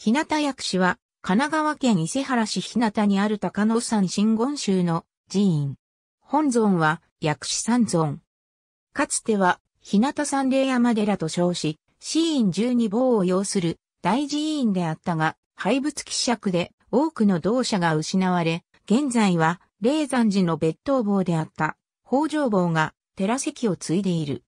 日向薬師は、神奈川県伊勢原市日向にある高野山真言宗の寺院。本尊は薬師三尊。かつては、日向三霊山寺と称し、寺院十二坊を要する大寺院であったが、廃仏希釈で多くの同社が失われ、現在は霊山寺の別当坊であった北条坊が寺席を継いでいる。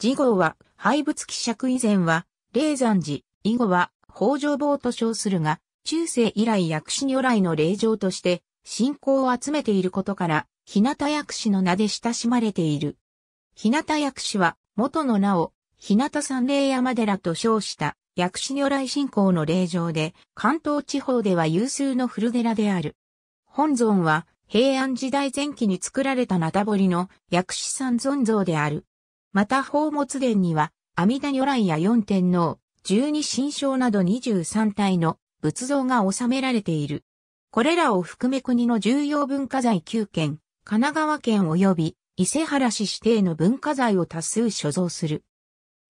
次号は廃仏希釈以前は霊山寺、以後は北条坊と称するが、中世以来薬師如来の霊場として信仰を集めていることから、日向薬師の名で親しまれている。日向薬師は、元の名を、日向三霊山寺と称した薬師如来信仰の霊場で、関東地方では有数の古寺である。本尊は、平安時代前期に作られた名たぼりの薬師三尊像である。また宝物殿には、阿弥陀如来や四天皇、十二神将など23体の仏像が収められている。これらを含め国の重要文化財9県、神奈川県及び伊勢原市指定の文化財を多数所蔵する。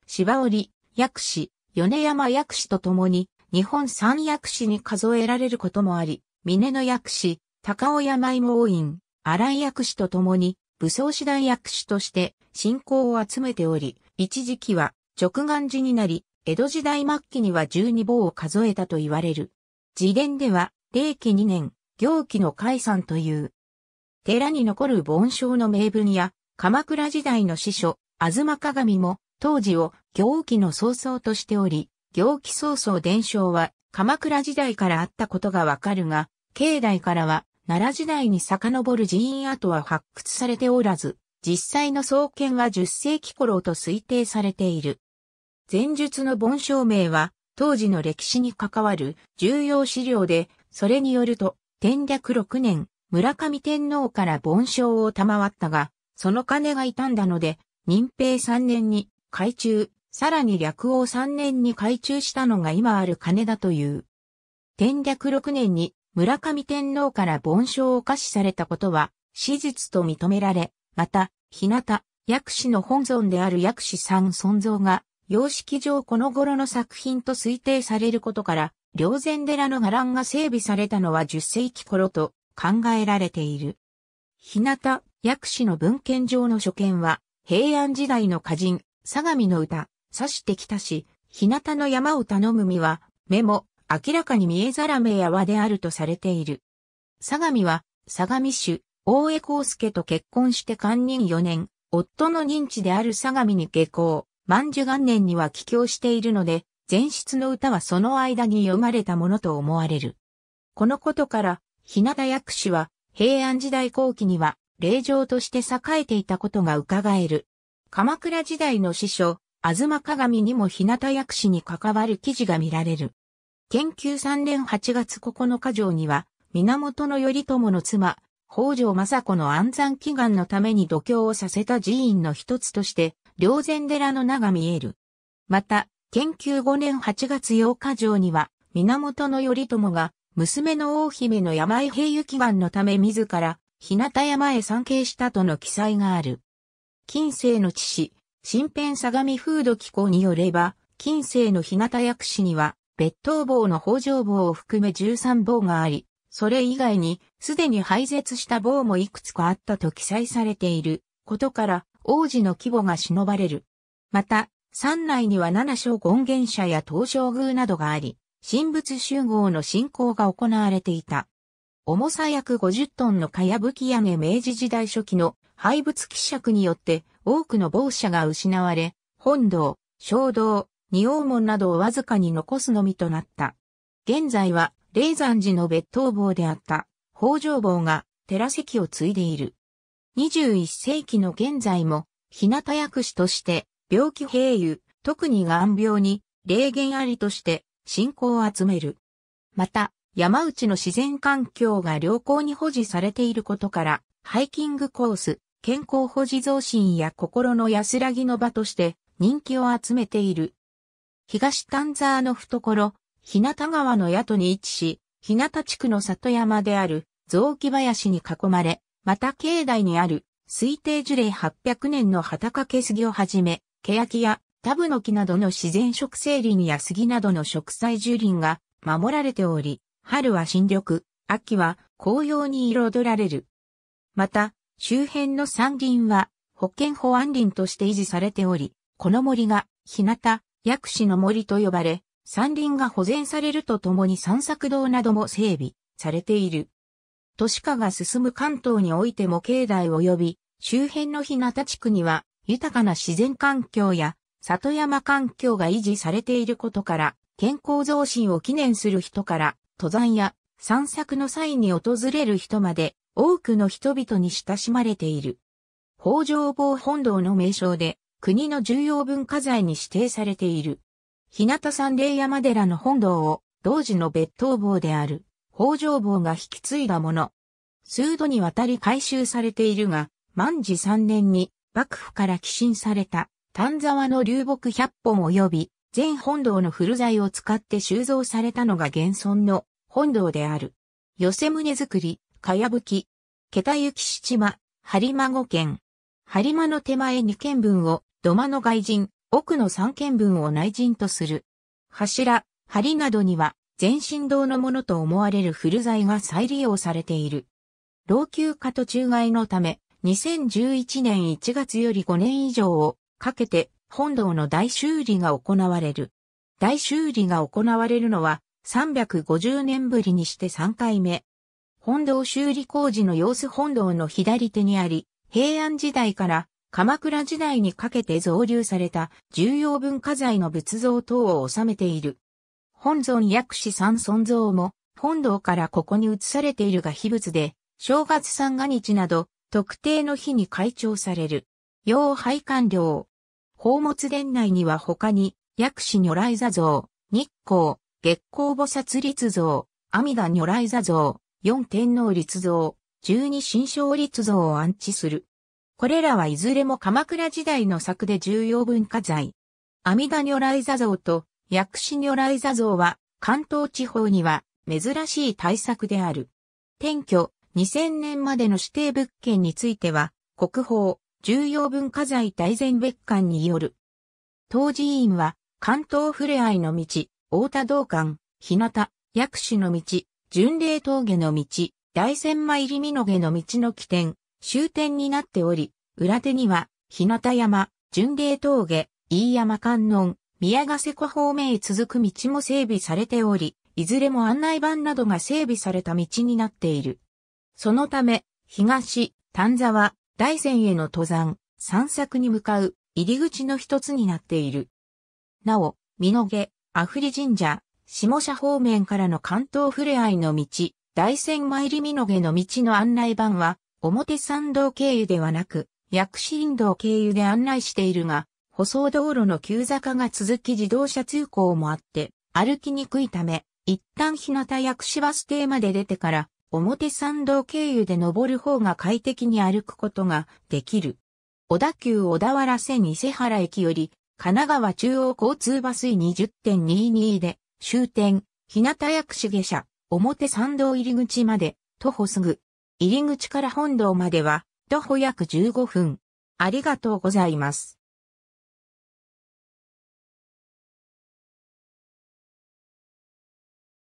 芝織、薬師、米山薬師とともに日本三薬師に数えられることもあり、峰の薬師、高尾山芋王院、荒井薬師とともに武装師団薬師として信仰を集めており、一時期は直眼寺になり、江戸時代末期には12坊を数えたと言われる。自伝では、霊気2年、行記の解散という。寺に残る盆章の名文や、鎌倉時代の司書、ま鏡も、当時を行記の曹操としており、行記曹操伝承は、鎌倉時代からあったことがわかるが、境内からは、奈良時代に遡る寺院跡は発掘されておらず、実際の創建は10世紀頃と推定されている。前述の盆照明は、当時の歴史に関わる重要資料で、それによると、天略6年、村上天皇から盆照を賜ったが、その金が傷んだので、任平3年に改中、さらに略王3年に改中したのが今ある金だという。天略6年に村上天皇から盆照を可視されたことは、史実と認められ、また、日向、薬師の本尊である薬師三尊像が、様式上この頃の作品と推定されることから、両禅寺の伽藍が整備されたのは10世紀頃と考えられている。日向、薬師の文献上の所見は、平安時代の歌人、相模の歌、指してきたし、日向の山を頼む身は、目も、明らかに見えざらめや和であるとされている。相模は、相模主、大江康介と結婚して官任4年、夫の認知である相模に下校。万寿元年には帰郷しているので、前室の歌はその間に読まれたものと思われる。このことから、日向薬師は平安時代後期には霊場として栄えていたことが伺える。鎌倉時代の師匠、ま鏡にも日向薬師に関わる記事が見られる。研究3年8月9日上には、源頼朝の妻、北条政子の安産祈願のために度胸をさせた寺院の一つとして、両前寺の名が見える。また、研究5年8月8日上には、源頼朝が、娘の大姫の山へ平行願のため自ら、日向山へ参詣したとの記載がある。近世の父、新編相模風土機構によれば、近世の日向薬師には、別当棒の北条棒を含め13棒があり、それ以外に、すでに廃絶した棒もいくつかあったと記載されていることから、王子の規模が忍ばれる。また、山内には七章権現者や東照宮などがあり、神仏集合の信仰が行われていた。重さ約50トンのかやぶき屋根明治時代初期の廃仏希釈によって多くの坊者が失われ、本堂、小堂、二王門などをわずかに残すのみとなった。現在は、霊山寺の別当房であった、北条坊が寺席を継いでいる。21世紀の現在も、日向薬師として、病気併誘、特に眼病に、霊言ありとして、信仰を集める。また、山内の自然環境が良好に保持されていることから、ハイキングコース、健康保持増進や心の安らぎの場として人気を集めている。東丹沢の懐、日向川の宿に位置し、日向地区の里山である雑木林に囲まれ、また境内にある推定樹齢800年の畑掛杉をはじめ、ケヤキやタブノキなどの自然植生林や杉などの植栽樹林が守られており、春は新緑、秋は紅葉に彩られる。また、周辺の山林は保健保安林として維持されており、この森が日向、薬師の森と呼ばれ、山林が保全されるとともに散策道なども整備されている。都市化が進む関東においても境内及び周辺の日向地区には豊かな自然環境や里山環境が維持されていることから健康増進を記念する人から登山や散策の際に訪れる人まで多くの人々に親しまれている。北条坊本堂の名称で国の重要文化財に指定されている。日向三霊山寺の本堂を同時の別当坊である。北条坊が引き継いだもの。数度にわたり改修されているが、万治三年に幕府から寄進された丹沢の流木百本及び全本堂の古材を使って収蔵されたのが現存の本堂である。寄せ胸作り、かやぶき、桁行七間、張間五軒。張間の手前二軒分を土間の外人、奥の三軒分を内人とする。柱、梁などには全身堂のものと思われる古材が再利用されている。老朽化と中外のため、2011年1月より5年以上をかけて本堂の大修理が行われる。大修理が行われるのは350年ぶりにして3回目。本堂修理工事の様子本堂の左手にあり、平安時代から鎌倉時代にかけて増流された重要文化財の仏像等を収めている。本尊薬師三尊像も、本堂からここに移されているが秘仏で、正月三が日など、特定の日に開帳される。要廃観料。宝物殿内には他に、薬師如来座像、日光、月光菩薩立像、阿弥陀如来座像、四天皇立像、十二神将立像を安置する。これらはいずれも鎌倉時代の作で重要文化財。阿弥陀如来座像と薬師如来座像は、関東地方には珍しい対策である。転居2000年までの指定物件については、国宝、重要文化財大善別館による。当寺院は、関東ふれあいの道、大田道館、日向、薬師の道、巡礼峠の道、大仙参り見の毛の道の起点、終点になっており、裏手には、日向山、巡礼峠、飯山観音、宮ヶ瀬湖方面へ続く道も整備されており、いずれも案内板などが整備された道になっている。そのため、東、丹沢、大山への登山、散策に向かう入り口の一つになっている。なお、美濃毛、アフリ神社、下社方面からの関東ふれあいの道、大山参り美濃毛の道の案内板は、表参道経由ではなく、薬師林道経由で案内しているが、舗装道路の急坂が続き自動車通行もあって、歩きにくいため、一旦日向薬師バス停まで出てから、表参道経由で登る方が快適に歩くことができる。小田急小田原線伊勢原駅より、神奈川中央交通バス20.22で、終点、日向薬師下車、表参道入り口まで、徒歩すぐ。入り口から本堂までは、徒歩約15分。ありがとうございます。